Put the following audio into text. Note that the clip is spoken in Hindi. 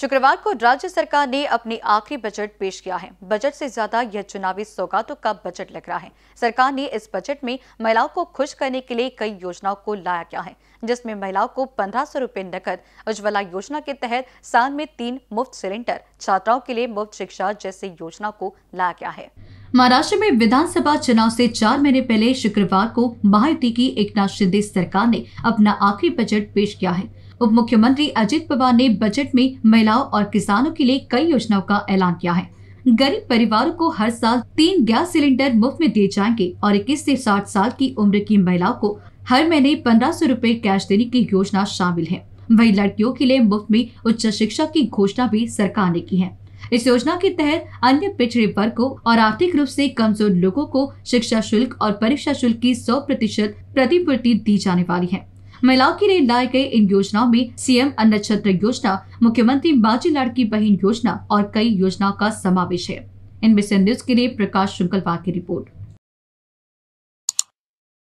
शुक्रवार को राज्य सरकार ने अपनी आखिरी बजट पेश किया है बजट से ज्यादा यह चुनावी सौगातों का बजट लग रहा है सरकार ने इस बजट में महिलाओं को खुश करने के लिए कई योजनाओं को लाया गया है जिसमें महिलाओं को पंद्रह सौ रूपए नकद उज्ज्वला योजना के तहत साल में तीन मुफ्त सिलेंडर छात्राओं के लिए मुफ्त शिक्षा जैसी योजना को लाया गया है महाराष्ट्र में विधानसभा चुनाव से चार महीने पहले शुक्रवार को महायुति की एकनाथ शिंदे सरकार ने अपना आखिरी बजट पेश किया है उप मुख्यमंत्री अजित पवार ने बजट में महिलाओं और किसानों के लिए कई योजनाओं का ऐलान किया है गरीब परिवारों को हर साल तीन गैस सिलेंडर मुफ्त में दिए जाएंगे और इक्कीस ऐसी साठ साल की उम्र की महिलाओं को हर महीने पंद्रह सौ रूपए कैश देने की योजना शामिल है वही लड़कियों के लिए मुफ्त में उच्च शिक्षा की घोषणा भी सरकार ने की है इस योजना के तहत अन्य पिछड़े को और आर्थिक रूप से कमजोर लोगों को शिक्षा शुल्क और परीक्षा शुल्क की 100 प्रतिशत प्रतिपूर्ति दी जाने वाली है महिलाओं के लिए लाए गए इन योजनाओं में सीएम अन्न छत्र योजना मुख्यमंत्री बाजी लड़की बहन योजना और कई योजनाओं का समावेश है इनमें से न्यूज के लिए प्रकाश श्रृंखलवा की रिपोर्ट